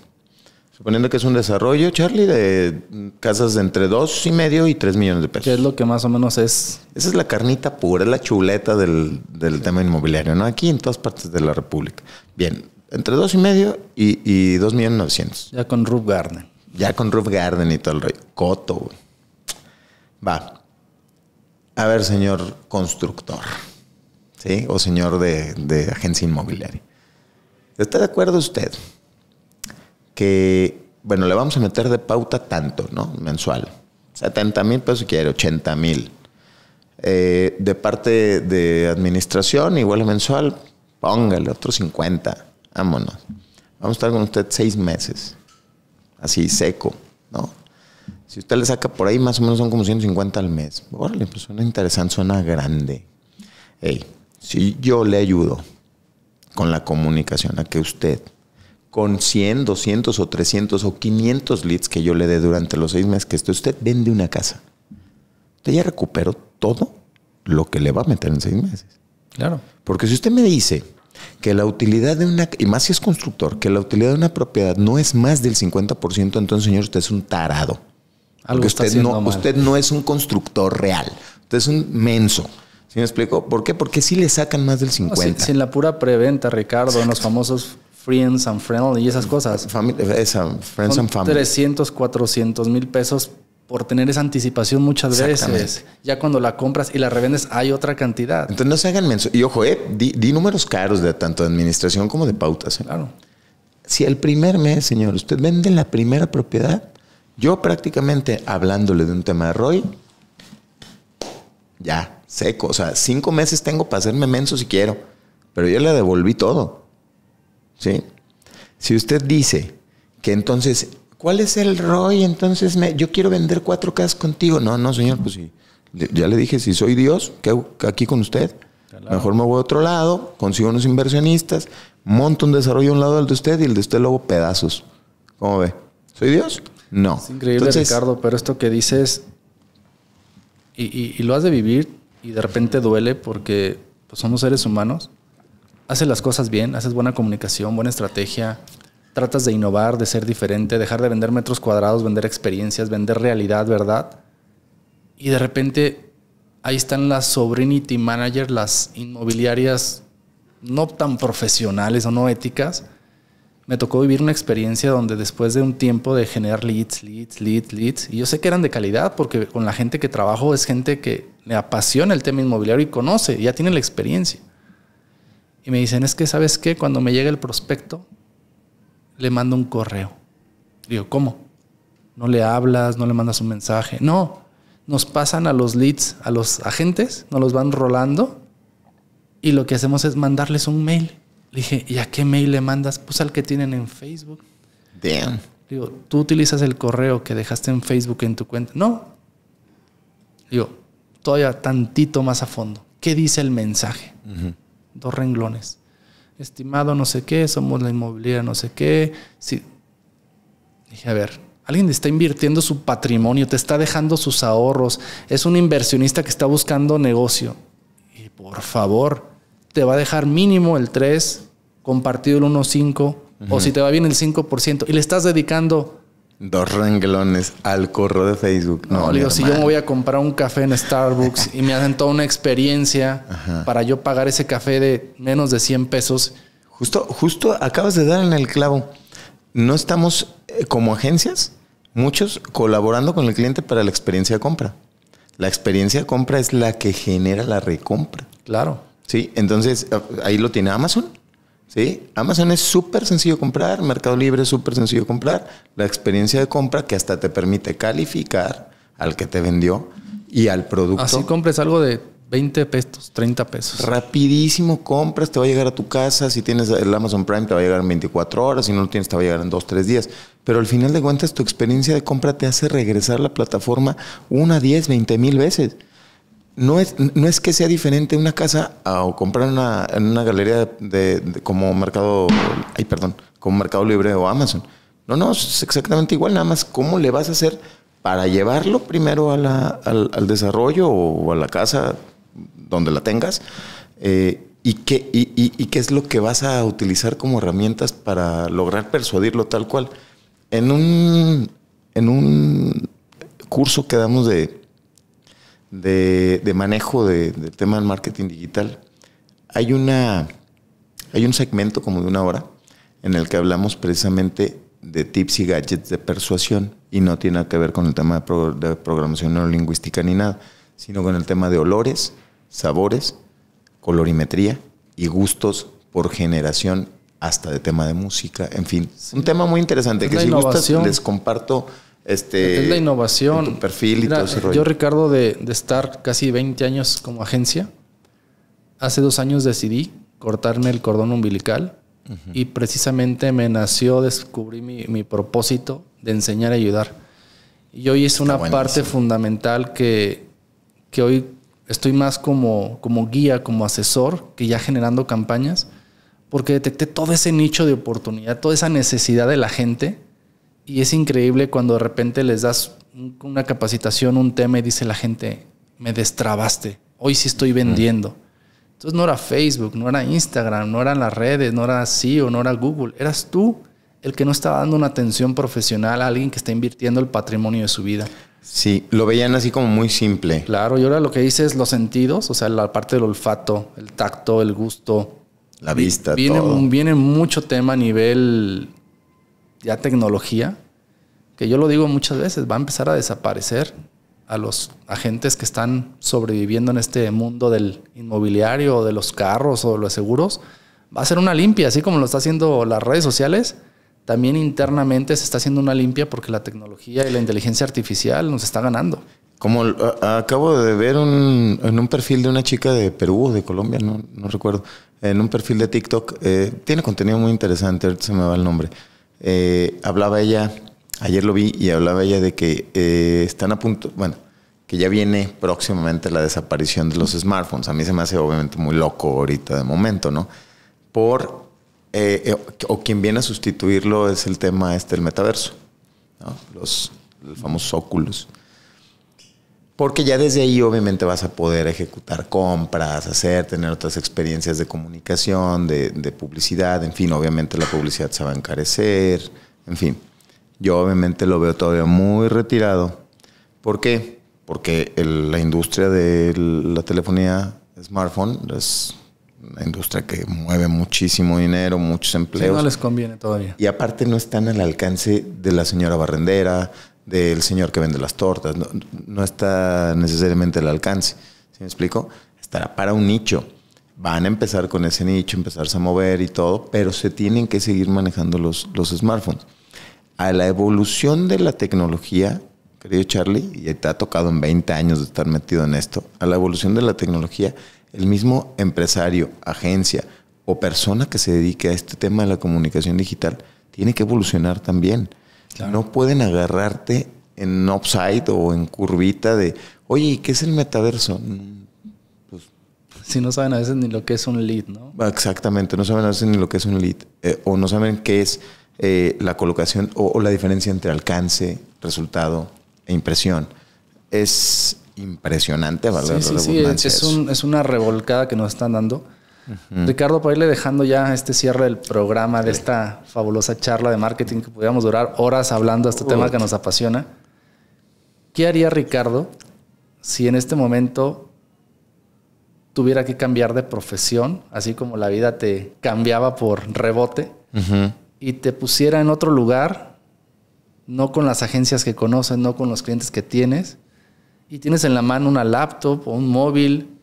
Suponiendo que es un desarrollo, Charlie, de casas de entre dos y medio y tres millones de pesos. ¿Qué es lo que más o menos es? Esa es la carnita pura, es la chuleta del, tema inmobiliario, ¿no? Aquí en todas partes de la República. Bien, entre dos y medio y, dos millones novecientos. Ya con Roof Garden. Ya con Roof Garden y todo el rollo. Coto, güey. Va. A ver, señor constructor. ¿Sí? O señor de, de agencia inmobiliaria. ¿Está de acuerdo usted que, bueno, le vamos a meter de pauta tanto, ¿no? Mensual. 70 mil pesos quiere, 80 mil. Eh, de parte de administración, igual mensual, póngale otros 50. Vámonos. Vamos a estar con usted seis meses. Así, seco, ¿no? Si usted le saca por ahí, más o menos son como 150 al mes. Órale, pues suena interesante, suena grande. Hey, si yo le ayudo con la comunicación a que usted con 100, 200 o 300 o 500 leads que yo le dé durante los seis meses que esté, usted vende una casa. Usted ya recuperó todo lo que le va a meter en seis meses. Claro. Porque si usted me dice que la utilidad de una, y más si es constructor, que la utilidad de una propiedad no es más del 50%, entonces, señor, usted es un tarado. Algo Porque usted, no, usted no es un constructor real. Usted es un menso. ¿Sí me explico? ¿Por qué? Porque si le sacan más del 50%. Sin en la pura preventa, Ricardo, en los famosos Friends and friends y esas mm. cosas. esa, Friends and Family. 300, 400 mil pesos por tener esa anticipación muchas veces. Ya cuando la compras y la revendes hay otra cantidad. Entonces no se hagan mensos. Y ojo, eh, di, números caros de tanto de administración como de pautas. Eh. Claro. Si el primer mes, señor, usted vende la primera propiedad, yo prácticamente hablándole de un tema de Roy, ya, seco. O sea, cinco meses tengo para hacerme menso si quiero. Pero yo le devolví todo. ¿sí? Si usted dice que entonces, ¿cuál es el ROI? Entonces me, yo quiero vender cuatro casas contigo. No, no, señor, pues sí. Ya le dije, si soy Dios, ¿qué aquí con usted? Mejor me voy a otro lado, consigo unos inversionistas, monto un desarrollo a un lado del de usted y el de usted luego pedazos. ¿Cómo ve? ¿Soy Dios? No. Es increíble, Ricardo, pero esto que dices, y, lo has de vivir y de repente duele porque pues, somos seres humanos haces las cosas bien, haces buena comunicación, buena estrategia, tratas de innovar, de ser diferente, dejar de vender metros cuadrados, vender experiencias, vender realidad, verdad. Y de repente ahí están las sobrinity managers, las inmobiliarias no tan profesionales o no éticas. Me tocó vivir una experiencia donde después de un tiempo de generar leads, leads, leads, leads, y yo sé que eran de calidad porque con la gente que trabajo es gente que le apasiona el tema inmobiliario y conoce, ya tiene la experiencia y me dicen, es que, ¿sabes qué? Cuando me llega el prospecto, le mando un correo. Digo, ¿cómo? No le hablas, no le mandas un mensaje. No, nos pasan a los leads, a los agentes, nos los van rolando y lo que hacemos es mandarles un mail. Le dije, ¿y a qué mail le mandas? Pues al que tienen en Facebook. Damn. Digo, ¿tú utilizas el correo que dejaste en Facebook en tu cuenta? No. Digo, todavía tantito más a fondo. ¿Qué dice el mensaje? dos renglones. Estimado no sé qué, somos la inmobiliaria no sé qué. Sí. Dije, a ver, alguien está invirtiendo su patrimonio, te está dejando sus ahorros, es un inversionista que está buscando negocio. Y por favor, te va a dejar mínimo el 3, compartido el 1,5, o si te va bien el 5%, y le estás dedicando dos renglones al corro de Facebook. No, digo, si yo me voy a comprar un café en Starbucks y me hacen toda una experiencia para yo pagar ese café de menos de 100 pesos. Justo, justo acabas de dar en el clavo. No estamos eh, como agencias, muchos colaborando con el cliente para la experiencia de compra. La experiencia de compra es la que genera la recompra. Claro. Sí, entonces eh, ahí lo tiene Amazon ¿sí? Amazon es súper sencillo comprar, Mercado Libre es súper sencillo comprar. La experiencia de compra que hasta te permite calificar al que te vendió y al producto. Así compras algo de 20 pesos, 30 pesos. Rapidísimo compras, te va a llegar a tu casa. Si tienes el Amazon Prime, te va a llegar en 24 horas. Si no lo tienes, te va a llegar en 2, 3 días. Pero al final de cuentas, tu experiencia de compra te hace regresar la plataforma una, 10, 20 mil veces no es, que sea diferente una casa o comprar una, en una galería de, como Mercado, perdón, como Mercado Libre o Amazon. No, no, es exactamente igual, nada más cómo le vas a hacer para llevarlo primero al, desarrollo o a la casa donde la tengas eh, y, qué, y, qué es lo que vas a utilizar como herramientas para lograr persuadirlo tal cual. En un, en un curso que damos de de, manejo del tema del marketing digital, hay, una, hay un segmento como de una hora en el que hablamos precisamente de tips y gadgets de persuasión y no tiene que ver con el tema de, programación neurolingüística ni nada, sino con el tema de olores, sabores, colorimetría y gustos por generación hasta de tema de música, en fin, un tema muy interesante que si les comparto este, es la innovación. perfil Yo, Ricardo, de, estar casi 20 años como agencia, hace dos años decidí cortarme el cordón umbilical y precisamente me nació, descubrí mi, propósito de enseñar a ayudar. Y hoy es una parte fundamental que, que hoy estoy más como, como guía, como asesor, que ya generando campañas, porque detecté todo ese nicho de oportunidad, toda esa necesidad de la gente y es increíble cuando de repente les das una capacitación, un tema y dice la gente, me destrabaste, hoy sí estoy vendiendo. Entonces no era Facebook, no era Instagram, no eran las redes, no era o no era Google, eras tú el que no estaba dando una atención profesional a alguien que está invirtiendo el patrimonio de su vida. Sí, lo veían así como muy simple. Claro, y ahora lo que dices, es los sentidos, o sea, la parte del olfato, el tacto, el gusto. La vista, todo. Viene mucho tema a nivel ya tecnología, que yo lo digo muchas veces, va a empezar a desaparecer a los agentes que están sobreviviendo en este mundo del inmobiliario, de los carros o de los seguros, va a ser una limpia, así como lo está haciendo las redes sociales, también internamente se está haciendo una limpia porque la tecnología y la inteligencia artificial nos está ganando. Como eh, acabo de ver en un perfil de una chica de Perú, de Colombia, no, recuerdo, en un perfil de TikTok, eh, tiene contenido muy interesante, se me va el nombre eh, hablaba ella, ayer lo vi y hablaba ella de que eh, están a punto, bueno, que ya viene próximamente la desaparición de los smartphones. A mí se me hace obviamente muy loco ahorita de momento, ¿no? Por, eh, o quien viene a sustituirlo es el tema este, el metaverso, los famosos óculos. Porque ya desde ahí obviamente vas a poder ejecutar compras, hacer, tener otras experiencias de comunicación, de, publicidad, en fin, obviamente la publicidad se va a encarecer, en fin. Yo obviamente lo veo todavía muy retirado. ¿Por qué? Porque la industria de la telefonía smartphone es una industria que mueve muchísimo dinero, muchos empleos. no les conviene todavía. Y aparte no están al alcance de la señora barrendera, del señor que vende las tortas, no, está necesariamente el alcance. ¿Sí me explico? Estará para un nicho. Van a empezar con ese nicho, empezarse a mover y todo, pero se tienen que seguir manejando los, los smartphones. A la evolución de la tecnología, querido Charlie, y te ha tocado en 20 años de estar metido en esto, a la evolución de la tecnología, el mismo empresario, agencia o persona que se dedique a este tema de la comunicación digital tiene que evolucionar también. No pueden agarrarte en upside o en curvita de, oye, ¿y qué es el metaverso? Mm, pues si no saben a veces ni lo que es un lead, ¿no? Exactamente, no saben a veces ni lo que es un lead. Eh, o no saben qué es eh, la colocación o, la diferencia entre alcance, resultado e impresión. Es impresionante, valor de sí, es, una revolcada que nos están dando Ricardo, para irle dejando ya este cierre del programa de esta fabulosa charla de marketing que pudiéramos durar horas hablando de este tema que nos apasiona, ¿qué haría Ricardo si en este momento tuviera que cambiar de profesión, así como la vida te cambiaba por rebote, y te pusiera en otro lugar, no con las agencias que conoces, no con los clientes que tienes, y tienes en la mano una laptop o un móvil,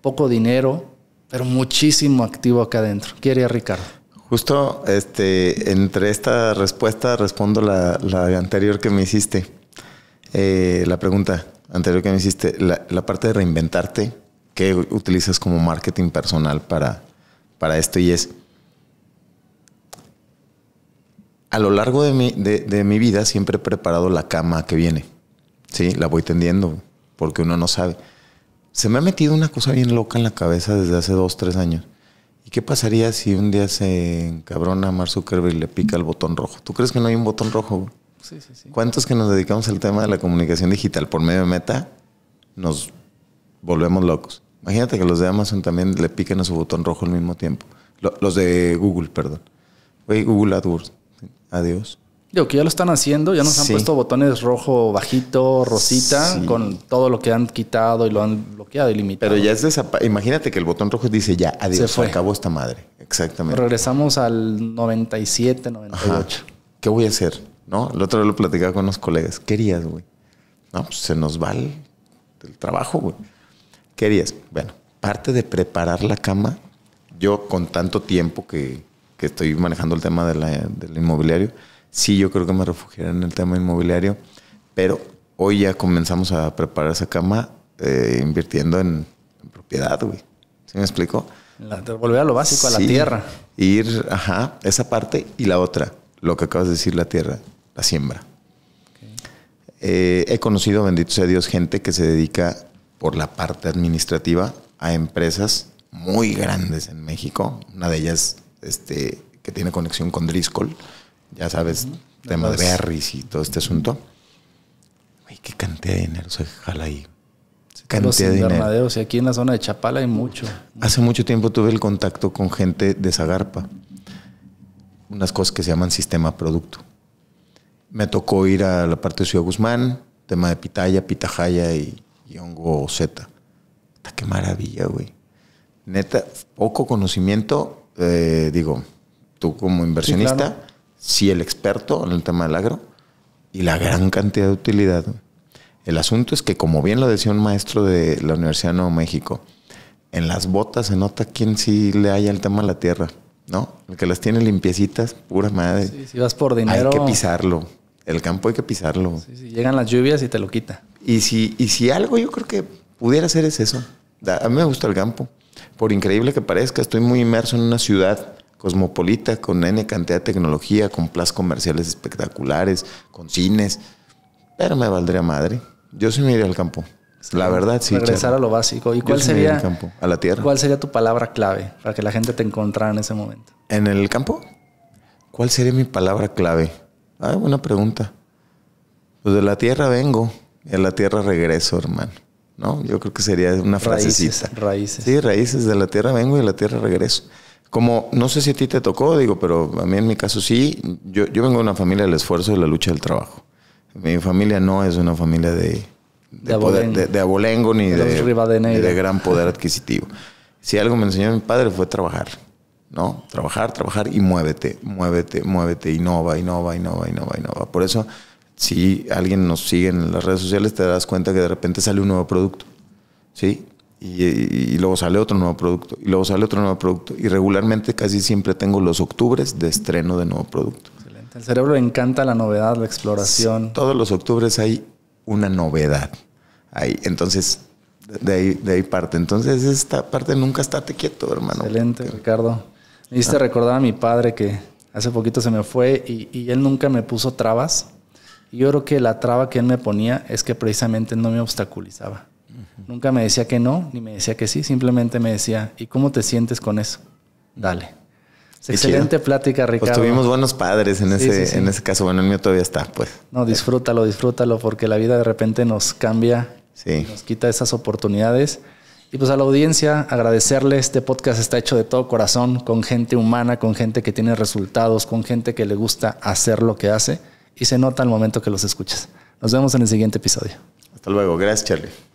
poco dinero, pero muchísimo activo acá adentro. ¿Qué haría Ricardo? Justo este, entre esta respuesta respondo la, anterior que me hiciste, eh, la pregunta anterior que me hiciste, la, parte de reinventarte, que utilizas como marketing personal para, para esto y es, a lo largo de mi, de, de mi vida siempre he preparado la cama que viene, ¿sí? La voy tendiendo porque uno no sabe se me ha metido una cosa bien loca en la cabeza desde hace dos, tres años. ¿Y qué pasaría si un día se encabrona a Mark Zuckerberg y le pica el botón rojo? ¿Tú crees que no hay un botón rojo? Sí, sí, sí. ¿Cuántos que nos dedicamos al tema de la comunicación digital por medio de meta nos volvemos locos? Imagínate que los de Amazon también le piquen a su botón rojo al mismo tiempo. Los de Google, perdón. Oye, Google AdWords. Adiós. Digo que ya lo están haciendo, ya nos han puesto botones rojo, bajito, rosita, con todo lo que han quitado y lo han bloqueado y limitado. Pero ya es esa Imagínate que el botón rojo dice ya, adiós, se acabó esta madre. Exactamente. Regresamos al 97, 98. ¿Qué voy a hacer? ¿No? El otro día lo platicaba con unos colegas. ¿Qué harías, güey? No, pues se nos va el, trabajo, güey. ¿Qué harías? Bueno, parte de preparar la cama, yo con tanto tiempo que, estoy manejando el tema del inmobiliario, sí, yo creo que me refugiaré en el tema inmobiliario, pero hoy ya comenzamos a preparar esa cama eh, invirtiendo en, propiedad, güey. ¿Sí me explico? volver a lo básico, a la tierra. Ir, ajá, esa parte y la otra, lo que acabas de decir, la tierra, la siembra. Eh, he conocido, bendito sea Dios, gente que se dedica por la parte administrativa a empresas muy grandes en México. Una de ellas este, que tiene conexión con Driscoll, ya sabes, tema de berries y todo este asunto. Güey, qué cantidad de dinero se jala ahí. cantidad de dinero. Y aquí en la zona de Chapala hay mucho. Hace mucho tiempo tuve el contacto con gente de Zagarpa. Unas cosas que se llaman sistema producto. Me tocó ir a la parte de Ciudad Guzmán, tema de pitaya, pitajaya y, yongo hongo Z. Qué maravilla, güey. Neta, poco conocimiento, eh, digo, tú como inversionista, si el experto en el tema del agro y la gran cantidad de utilidad. El asunto es que, como bien lo decía un maestro de la Universidad de Nuevo México, en las botas se nota quién sí le haya el tema a la tierra, ¿no? El que las tiene limpiecitas, pura madre. si vas por dinero. Hay que pisarlo. El campo hay que pisarlo. Sí, llegan las lluvias y te lo quita. Y si, y si algo yo creo que pudiera hacer es eso. A mí me gusta el campo. Por increíble que parezca, estoy muy inmerso en una ciudad cosmopolita, con N cantidad de tecnología, con plazas comerciales espectaculares, con cines, pero me valdría madre. Yo sí me iría al campo. La verdad, sí. Regresar a lo básico. ¿Y cuál sería, a la tierra. ¿Cuál sería tu palabra clave para que la gente te encontrara en ese momento? ¿En el campo? ¿Cuál sería mi palabra clave? Ah, buena pregunta. Pues de la tierra vengo y a la tierra regreso, hermano. ¿No? Yo creo que sería una frasecita. Raíces. Sí, raíces. De la tierra vengo y de la tierra regreso como, no sé si a ti te tocó, digo, pero a mí en mi caso sí, yo, vengo de una familia del esfuerzo y la lucha del trabajo. Mi familia no es una familia de, de, abolengo. de ni de, gran poder adquisitivo. Si algo me enseñó mi padre fue trabajar, ¿no? Trabajar, trabajar y muévete, muévete, muévete, innova, innova, innova, innova, innova. Por eso, si alguien nos sigue en las redes sociales, te das cuenta que de repente sale un nuevo producto, ¿sí? y, luego sale otro nuevo producto, y luego sale otro nuevo producto, y regularmente casi siempre tengo los octubres de estreno de nuevo producto. Excelente. El cerebro le encanta la novedad, la exploración. todos los octubres hay una novedad. Ahí. Entonces, de ahí, de ahí parte. Entonces, esta parte nunca estate quieto, hermano. Excelente, Ricardo. Me hiciste ah. recordar a mi padre que hace poquito se me fue y, y él nunca me puso trabas. Y yo creo que la traba que él me ponía es que precisamente no me obstaculizaba. Nunca me decía que no, ni me decía que sí, simplemente me decía, ¿y cómo te sientes con eso? Dale. excelente plática, pues Ricardo. Pues tuvimos buenos padres en, ese, en ese caso. Bueno, el mío todavía está, pues. No, disfrútalo, disfrútalo, porque la vida de repente nos cambia, nos quita esas oportunidades. Y pues a la audiencia, agradecerle. Este podcast está hecho de todo corazón, con gente humana, con gente que tiene resultados, con gente que le gusta hacer lo que hace. Y se nota al momento que los escuchas. Nos vemos en el siguiente episodio. Hasta luego. Gracias, Charlie.